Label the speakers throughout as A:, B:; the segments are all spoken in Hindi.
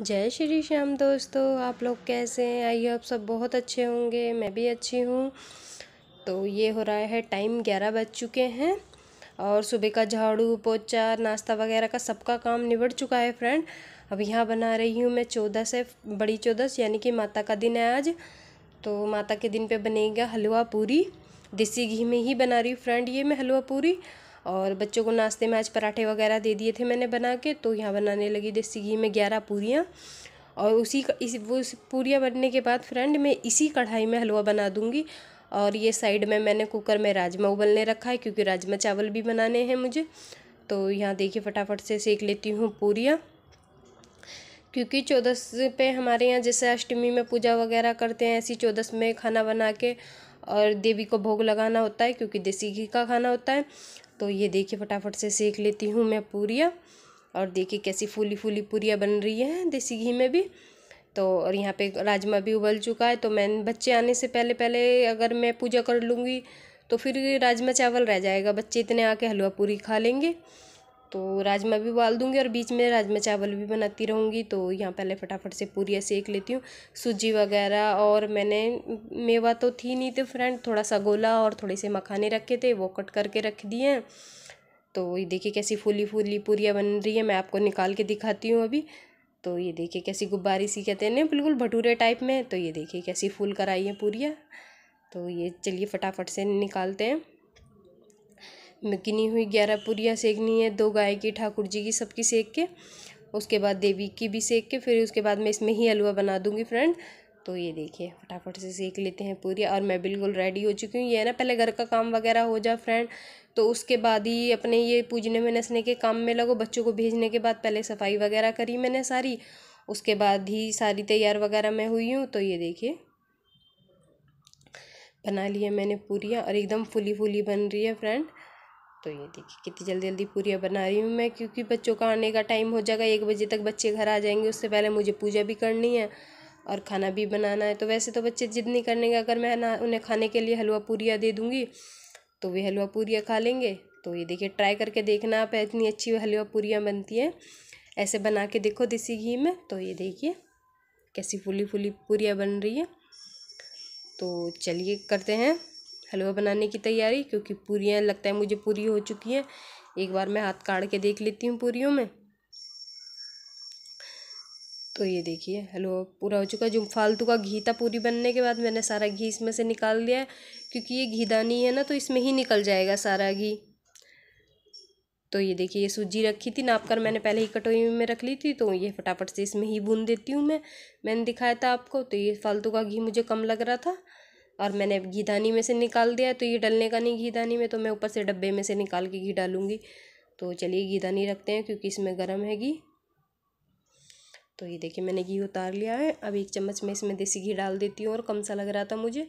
A: जय श्री श्याम दोस्तों आप लोग कैसे हैं आइए आप सब बहुत अच्छे होंगे मैं भी अच्छी हूँ तो ये हो रहा है टाइम ग्यारह बज चुके हैं और सुबह का झाड़ू पोछा नाश्ता वगैरह का सबका काम निबट चुका है फ्रेंड अब यहाँ बना रही हूँ मैं चौदह से बड़ी चौदस यानी कि माता का दिन है आज तो माता के दिन पर बनेगा हलवा पूरी देसी घी में ही बना रही हूँ फ्रेंड ये मैं हलवा पूरी और बच्चों को नाश्ते में आज पराठे वगैरह दे दिए थे मैंने बना के तो यहाँ बनाने लगी देसी घी में ग्यारह पूरियाँ और उसी का इस वो पूरियाँ बनने के बाद फ्रेंड मैं इसी कढ़ाई में हलवा बना दूँगी और ये साइड में मैंने कुकर में राजमा उबलने रखा है क्योंकि राजमा चावल भी बनाने हैं मुझे तो यहाँ देखिए फटाफट से सेक लेती हूँ पूरियाँ क्योंकि चौदस पे हमारे यहाँ जैसे अष्टमी में पूजा वगैरह करते हैं ऐसी चौदस में खाना बना के और देवी को भोग लगाना होता है क्योंकि देसी घी का खाना होता है तो ये देखिए फटाफट से सेक लेती हूँ मैं पूरियाँ और देखिए कैसी फूली फूली पूरियाँ बन रही हैं देसी घी में भी तो और यहाँ पे राजमा भी उबल चुका है तो मैं बच्चे आने से पहले पहले अगर मैं पूजा कर लूँगी तो फिर राजमा चावल रह जाएगा बच्चे इतने आके हलवा पूरी खा लेंगे तो राजमा भी उबाल दूँगी और बीच में राजमा चावल भी बनाती रहूँगी तो यहाँ पहले फटाफट से पूरी सेक लेती हूँ सूजी वगैरह और मैंने मेवा तो थी नहीं थे तो फ्रेंड थोड़ा सा गोला और थोड़े से मखाने रखे थे वो कट करके रख दिए हैं तो ये देखिए कैसी फूली फूली पूरियाँ बन रही है मैं आपको निकाल के दिखाती हूँ अभी तो ये देखिए कैसी गुब्बारी सी कहते हैं बिल्कुल भटूरे टाइप में तो ये देखिए कैसी फूल कराई है पूरियाँ तो ये चलिए फटाफट से निकालते हैं गिनी हुई ग्यारह पूरियाँ सेकनी है दो गाय की ठाकुर जी की सबकी सेक के उसके बाद देवी की भी सेक के फिर उसके बाद मैं इसमें ही हलवा बना दूँगी फ्रेंड तो ये देखिए फटाफट से सेक लेते हैं पूरी और मैं बिल्कुल रेडी हो चुकी हूँ ये है ना पहले घर का काम वगैरह हो जाए फ्रेंड तो उसके बाद ही अपने ये पूजने में नसने के काम में लगो बच्चों को भेजने के बाद पहले सफाई वगैरह करी मैंने सारी उसके बाद ही सारी तैयार वगैरह मैं हुई हूँ तो ये देखिए बना लिया मैंने पूरियाँ और एकदम फुली फुली बन रही है फ्रेंड तो ये देखिए कितनी जल्दी जल्दी पूरियाँ बना रही हूँ मैं क्योंकि बच्चों का आने का टाइम हो जाएगा एक बजे तक बच्चे घर आ जाएंगे उससे पहले मुझे पूजा भी करनी है और खाना भी बनाना है तो वैसे तो बच्चे जिद नहीं करने का अगर मैं ना उन्हें खाने के लिए हलवा पूरिया दे दूँगी तो वे हलवा पूरिया खा लेंगे तो ये देखिए ट्राई करके देखना आप इतनी अच्छी हलवा पूरियाँ बनती हैं ऐसे बना के देखो देसी घी में तो ये देखिए कैसी फूली फूली पूरियाँ बन रही है तो चलिए करते हैं हलवा बनाने की तैयारी क्योंकि पूरियाँ लगता है मुझे पूरी हो चुकी हैं एक बार मैं हाथ काट के देख लेती हूँ पूरी में तो ये देखिए हलवा पूरा हो चुका जो फालतू का घी था पूरी बनने के बाद मैंने सारा घी इसमें से निकाल दिया है क्योंकि ये घीदानी है ना तो इसमें ही निकल जाएगा सारा घी तो ये देखिए ये सूजी रखी थी नाप कर मैंने पहले ही कटोरी में रख ली थी तो ये फटाफट से इसमें ही भून देती हूँ मैं मैंने दिखाया था आपको तो ये फालतू का घी मुझे कम लग रहा था और मैंने घीदानी में से निकाल दिया तो ये डलने का नहीं घीदानी में तो मैं ऊपर से डब्बे में से निकाल के घी डालूँगी तो चलिए घीदानी रखते हैं क्योंकि इसमें गर्म है घी तो ये देखिए मैंने घी उतार लिया है अब एक चम्मच में इसमें देसी घी डाल देती हूँ और कम सा लग रहा था मुझे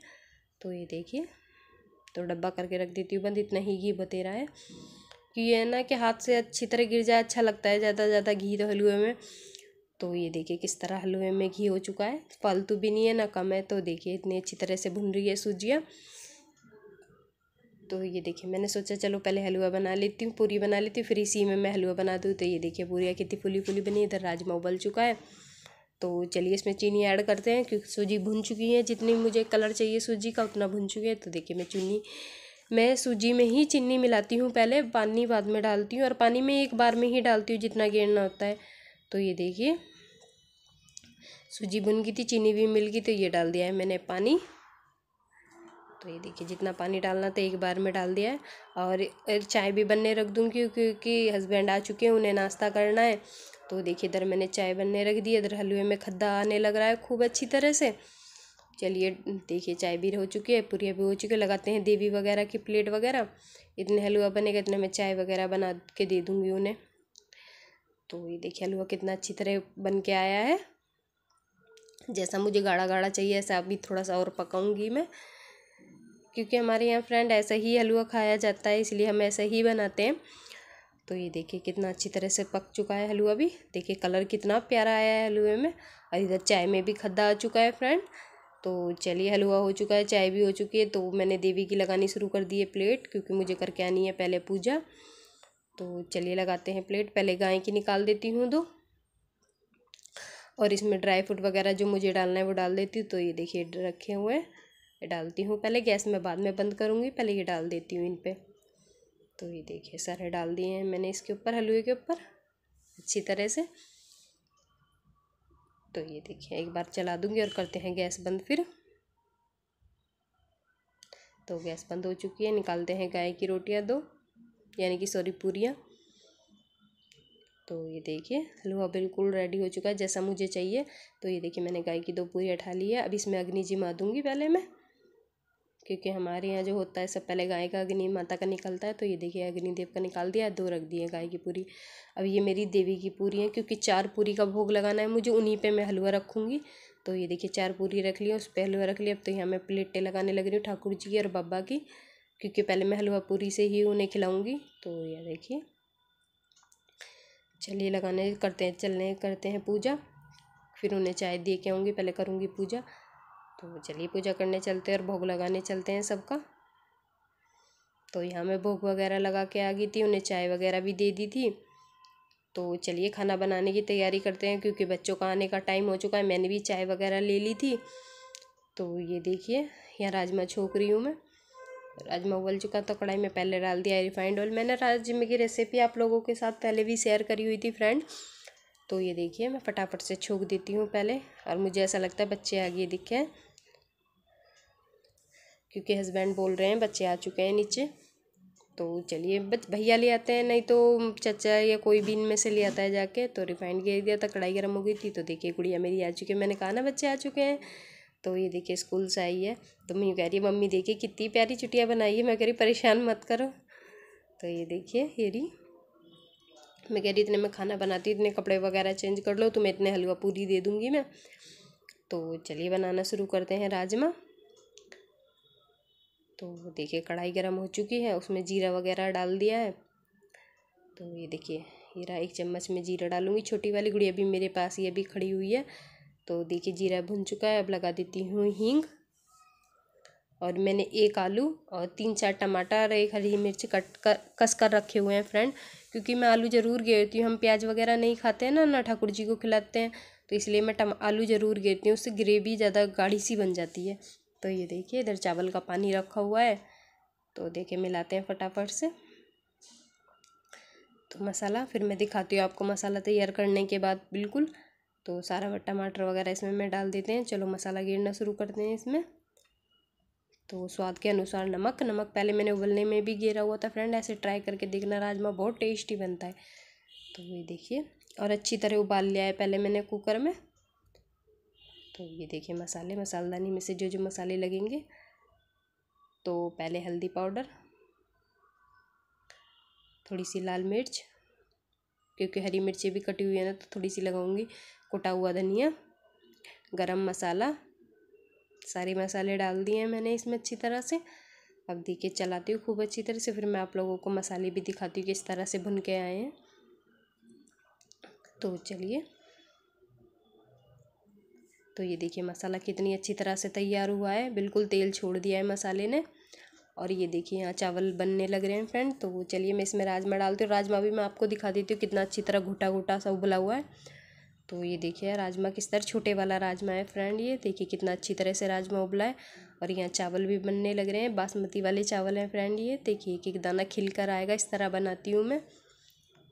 A: तो ये देखिए तो डब्बा करके रख देती हूँ बंद इतना ही घी बतेरा है कि ये है ना कि हाथ से अच्छी तरह गिर जाए अच्छा लगता है ज़्यादा ज़्यादा घी तो हलवे में तो ये देखिए किस तरह हलवे में घी हो चुका है फालतू भी नहीं है ना कम है तो देखिए इतनी अच्छी तरह से भुन रही है सूजियाँ तो ये देखिए मैंने सोचा चलो पहले हलवा बना लेती हूँ पूरी बना लेती हूँ फिर इसी में मैं हलवा बना दूँ तो ये देखिए पूरी कितनी फुली फुली बनी इधर राजमा उबल चुका है तो चलिए इसमें चीनी ऐड करते हैं क्योंकि सूजी भुन चुकी है जितनी मुझे कलर चाहिए सूजी का उतना भुन चुकी है तो देखिए मैं चीनी मैं सूजी में ही चीनी मिलाती हूँ पहले पानी बाद में डालती हूँ और पानी में एक बार में ही डालती हूँ जितना गिरना होता है तो ये देखिए सूजी बुन गई थी चीनी भी मिल गई तो ये डाल दिया है मैंने पानी तो ये देखिए जितना पानी डालना था एक बार में डाल दिया है और चाय भी बनने रख दूँगी क्योंकि हस्बैंड आ चुके हैं उन्हें नाश्ता करना है तो देखिए इधर मैंने चाय बनने रख दी इधर हलवे में खद्दा आने लग रहा है खूब अच्छी तरह से चलिए देखिए चाय भी हो चुकी है पूरी भी हो चुकी है लगाते हैं देवी वगैरह की प्लेट वगैरह इतने हलवा बनेगा इतने मैं चाय वगैरह बना के दे दूँगी उन्हें तो ये देखिए हलवा कितना अच्छी तरह बन के आया है जैसा मुझे गाढ़ा गाढ़ा चाहिए ऐसा अभी थोड़ा सा और पकाऊंगी मैं क्योंकि हमारे यहाँ फ्रेंड ऐसा ही हलवा खाया जाता है इसलिए हम ऐसा ही बनाते हैं तो ये देखिए कितना अच्छी तरह से पक चुका है हलवा भी देखिए कलर कितना प्यारा आया है हलवे में और इधर चाय में भी खद्दा आ चुका है फ्रेंड तो चलिए हलवा हो चुका है चाय भी हो चुकी है तो मैंने देवी की लगानी शुरू कर दी है प्लेट क्योंकि मुझे करके आनी है पहले पूजा तो चलिए लगाते हैं प्लेट पहले गाय की निकाल देती हूँ दो और इसमें ड्राई फ्रूट वगैरह जो मुझे डालना है वो डाल देती हूँ तो ये देखिए रखे हुए हैं डालती हूँ पहले गैस में बाद में बंद करूँगी पहले ये डाल देती हूँ इन पर तो ये देखिए सारे डाल दिए हैं मैंने इसके ऊपर हलवे के ऊपर अच्छी तरह से तो ये देखिए एक बार चला दूँगी और करते हैं गैस बंद फिर तो गैस बंद हो चुकी है निकालते हैं गाय की रोटियां दो यानी कि सॉरी पूरियाँ तो ये देखिए हलवा बिल्कुल रेडी हो चुका है जैसा मुझे चाहिए तो ये देखिए मैंने गाय की दो पूरी उठा ली है अब इसमें अग्नि जी मा दूँगी पहले मैं क्योंकि हमारे यहाँ जो होता है सब पहले गाय का अग्नि माता का निकलता है तो ये देखिए अग्निदेव का निकाल दिया दो रख दिए गाय की पूरी अब ये मेरी देवी की पूरी है क्योंकि चार पूरी का भोग लगाना है मुझे उन्हीं पे मैं हलवा रखूँगी तो ये देखिए चार पूरी रख लिया उस पर हलवा रख लिया अब तो यहाँ मैं प्लेटें लगाने लग रही हूँ ठाकुर जी की और बाबा की क्योंकि पहले मैं हलवा पूरी से ही उन्हें खिलाऊंगी तो यह देखिए चलिए लगाने करते हैं चलने करते हैं पूजा फिर उन्हें चाय दे के आऊँगी पहले करूँगी पूजा तो चलिए पूजा करने चलते हैं और भोग लगाने चलते हैं सबका तो यहाँ मैं भोग वगैरह लगा के आ गई थी उन्हें चाय वगैरह भी दे दी थी तो चलिए खाना बनाने की तैयारी करते हैं क्योंकि बच्चों का आने का टाइम हो चुका है मैंने भी चाय वगैरह ले ली थी तो ये देखिए यहाँ राजमा छोक रही हूँ मैं राजमा उबल चुका तो कढ़ाई में पहले डाल दिया रिफाइंड ऑयल मैंने राजमे की रेसिपी आप लोगों के साथ पहले भी शेयर करी हुई थी फ्रेंड तो ये देखिए मैं फटाफट से छूक देती हूँ पहले और मुझे ऐसा लगता है बच्चे आ गए दिखे क्योंकि हस्बैंड बोल रहे हैं बच्चे आ चुके हैं नीचे तो चलिए बच भैया ले आते हैं नहीं तो चचा या कोई भी इनमें से ले आता है जाके तो रिफाइंड गिर दिया था कढ़ाई गर्म हो गई थी तो देखिए गुड़िया मेरी आ चुकी है मैंने कहा ना बच्चे आ चुके हैं तो ये देखिए स्कूल से आई है तो मैं कह रही है मम्मी देखिए कितनी प्यारी चुटिया बनाई है मैं कह रही परेशान मत करो तो ये देखिए ये रही मैं कह रही इतने में खाना बनाती इतने कपड़े वगैरह चेंज कर लो तुम्हें इतने हलवा पूरी दे दूँगी मैं तो चलिए बनाना शुरू करते हैं राजमा तो देखिए कढ़ाई गर्म हो चुकी है उसमें जीरा वगैरह डाल दिया है तो ये देखिए ये रहा एक चम्मच में जीरा डालूंगी छोटी वाली गुड़िया भी मेरे पास ये भी खड़ी हुई है तो देखिए जीरा भुन चुका है अब लगा देती हूँ हींग और मैंने एक आलू और तीन चार टमाटर एक हरी मिर्च कट कर कस कर रखे हुए हैं फ्रेंड क्योंकि मैं आलू ज़रूर गिरती हूँ हम प्याज वगैरह नहीं खाते हैं ना ना ठाकुर जी को खिलाते हैं तो इसलिए मैं टम आलू ज़रूर गेरती हूँ उससे ग्रेवी ज़्यादा गाढ़ी सी बन जाती है तो ये देखिए इधर चावल का पानी रखा हुआ है तो देखिए मिलाते हैं फटाफट से तो मसाला फिर मैं दिखाती हूँ आपको मसाला तैयार करने के बाद बिल्कुल तो सारा टमाटर वगैरह इसमें मैं डाल देते हैं चलो मसाला गिरना शुरू करते हैं इसमें तो स्वाद के अनुसार नमक नमक पहले मैंने उबलने में भी गिरा हुआ था फ्रेंड ऐसे ट्राई करके देखना राजमा बहुत टेस्टी बनता है तो ये देखिए और अच्छी तरह उबाल लिया है पहले मैंने कुकर में तो ये देखिए मसाले मसालदानी में से जो जो मसाले लगेंगे तो पहले हल्दी पाउडर थोड़ी सी लाल मिर्च क्योंकि हरी मिर्ची भी कटी हुई है ना तो थोड़ी सी लगाऊंगी कुटा हुआ धनिया गरम मसाला सारे मसाले डाल दिए हैं मैंने इसमें अच्छी तरह से अब देखिए चलाती हूँ खूब अच्छी तरह से फिर मैं आप लोगों को मसाले भी दिखाती हूँ किस तरह से भुन के आए हैं तो चलिए तो ये देखिए मसाला कितनी अच्छी तरह से तैयार हुआ है बिल्कुल तेल छोड़ दिया है मसाले ने और ये देखिए यहाँ चावल बनने लग रहे हैं फ्रेंड तो चलिए मैं इसमें राजमा डालती हूँ राजमा भी मैं आपको दिखा देती हूँ कितना अच्छी तरह घुटा घुटा सा उबला हुआ है तो ये देखिए राजमा किस तरह छोटे वाला राजमा है फ्रेंड ये देखिए कितना अच्छी तरह से राजमा उबला है और यहाँ चावल भी बनने लग रहे हैं बासमती वाले चावल हैं फ्रेंड ये देखिए एक एक दाना खिल कर आएगा इस तरह बनाती हूँ मैं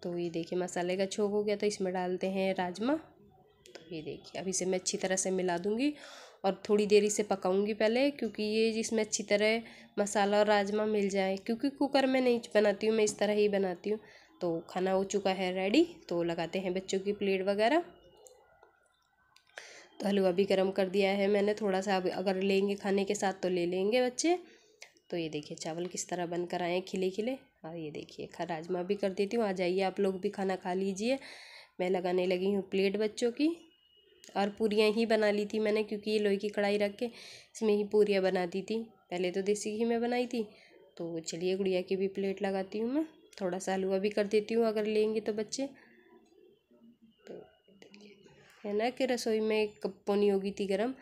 A: तो ये देखिए मसाले का छोक हो गया तो इसमें डालते हैं राजमा तो ये देखिए अब इसे मैं अच्छी तरह से मिला दूँगी और थोड़ी देर इसे पकाऊंगी पहले क्योंकि ये जिसमें अच्छी तरह मसाला और राजमा मिल जाए क्योंकि कुकर में नहीं बनाती हूँ मैं इस तरह ही बनाती हूँ तो खाना हो चुका है रेडी तो लगाते हैं बच्चों की प्लेट वगैरह तो हलवा भी गर्म कर दिया है मैंने थोड़ा सा अब अगर लेंगे खाने के साथ तो ले लेंगे बच्चे तो ये देखिए चावल किस तरह बन कर आए खिले खिले और ये देखिए खा राजमा भी कर देती हूँ आ जाइए आप लोग भी खाना खा लीजिए मैं लगाने लगी हूँ प्लेट बच्चों की और पूरियाँ ही बना ली थी मैंने क्योंकि ये लोहे की कढ़ाई रख के इसमें ही पूरियाँ बना दी थी पहले तो देसी घी में बनाई थी तो चलिए गुड़िया की भी प्लेट लगाती हूँ मैं थोड़ा सा हलवा भी कर देती हूँ अगर लेंगे तो बच्चे है ना कि रसोई में कप नहीं होगी थी गर्म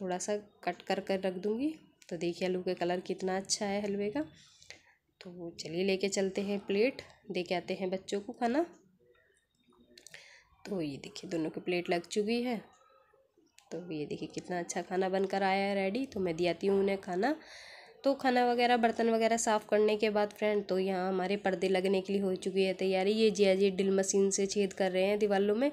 A: थोड़ा सा कट कर कर रख दूँगी तो देखिए आलू का कलर कितना अच्छा है हलवे का तो चलिए लेके चलते हैं प्लेट दे के आते हैं बच्चों को खाना तो ये देखिए दोनों की प्लेट लग चुकी है तो ये देखिए कितना अच्छा खाना बनकर आया है रेडी तो मैं दियाती हूँ उन्हें खाना तो खाना वगैरह बर्तन वगैरह साफ़ करने के बाद फ्रेंड तो यहाँ हमारे पर्दे लगने के लिए हो चुकी है तैयारी ये जिया जी ड्रिल मशीन से छेद कर रहे हैं दीवारों में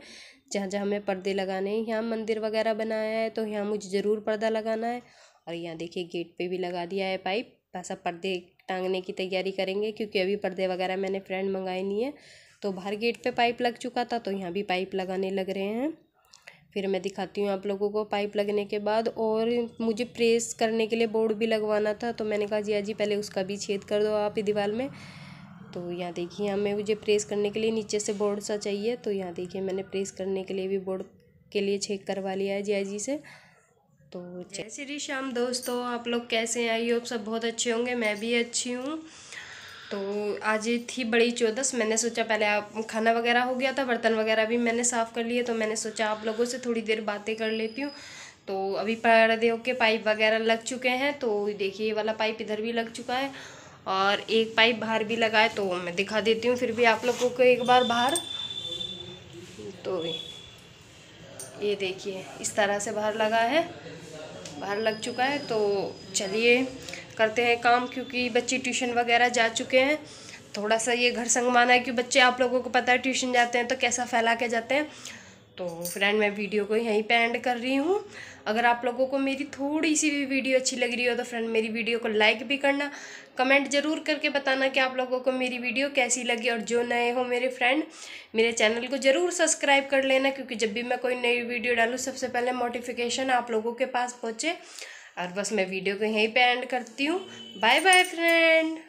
A: जहाँ जहाँ हमें पर्दे लगाने हैं यहाँ मंदिर वगैरह बनाया है तो यहाँ मुझे ज़रूर पर्दा लगाना है और यहाँ देखिए गेट पे भी लगा दिया है पाइप बस अब पर्दे टांगने की तैयारी करेंगे क्योंकि अभी पर्दे वगैरह मैंने फ्रेंड मंगाए नहीं है तो बाहर गेट पे पाइप लग चुका था तो यहाँ भी पाइप लगाने लग रहे हैं फिर मैं दिखाती हूँ आप लोगों को पाइप लगने के बाद और मुझे प्रेस करने के लिए बोर्ड भी लगवाना था तो मैंने कहा जिया जी पहले उसका भी छेद कर दो आप दीवार में तो यहाँ देखिए हमें मुझे प्रेस करने के लिए नीचे से बोर्ड सा चाहिए तो यहाँ देखिए मैंने प्रेस करने के लिए भी बोर्ड के लिए चेक करवा लिया है जी से तो जय श्री श्याम दोस्तों आप लोग कैसे हैं आई होप सब बहुत अच्छे होंगे मैं भी अच्छी हूँ तो आज थी बड़ी चौदस मैंने सोचा पहले आप खाना वगैरह हो गया था बर्तन वगैरह भी मैंने साफ़ कर लिए तो मैंने सोचा आप लोगों से थोड़ी देर बातें कर लेती हूँ तो अभी पर्दे के पाइप वगैरह लग चुके हैं तो देखिए ये वाला पाइप इधर भी लग चुका है और एक पाइप बाहर भी लगा है तो मैं दिखा देती हूँ फिर भी आप लोगों को एक बार बाहर तो ये देखिए इस तरह से बाहर लगा है बाहर लग चुका है तो चलिए करते हैं काम क्योंकि बच्चे ट्यूशन वगैरह जा चुके हैं थोड़ा सा ये घर संगमाना है कि बच्चे आप लोगों को पता है ट्यूशन जाते हैं तो कैसा फैला के जाते हैं तो फ्रेंड मैं वीडियो को यहीं पर एंड कर रही हूँ अगर आप लोगों को मेरी थोड़ी सी भी वीडियो अच्छी लग रही हो तो फ्रेंड मेरी वीडियो को लाइक भी करना कमेंट ज़रूर करके बताना कि आप लोगों को मेरी वीडियो कैसी लगी और जो नए हो मेरे फ्रेंड मेरे चैनल को ज़रूर सब्सक्राइब कर लेना क्योंकि जब भी मैं कोई नई वीडियो डालूँ सबसे पहले नोटिफिकेशन आप लोगों के पास पहुँचे और बस मैं वीडियो को यहीं पर एंड करती हूँ बाय बाय फ्रेंड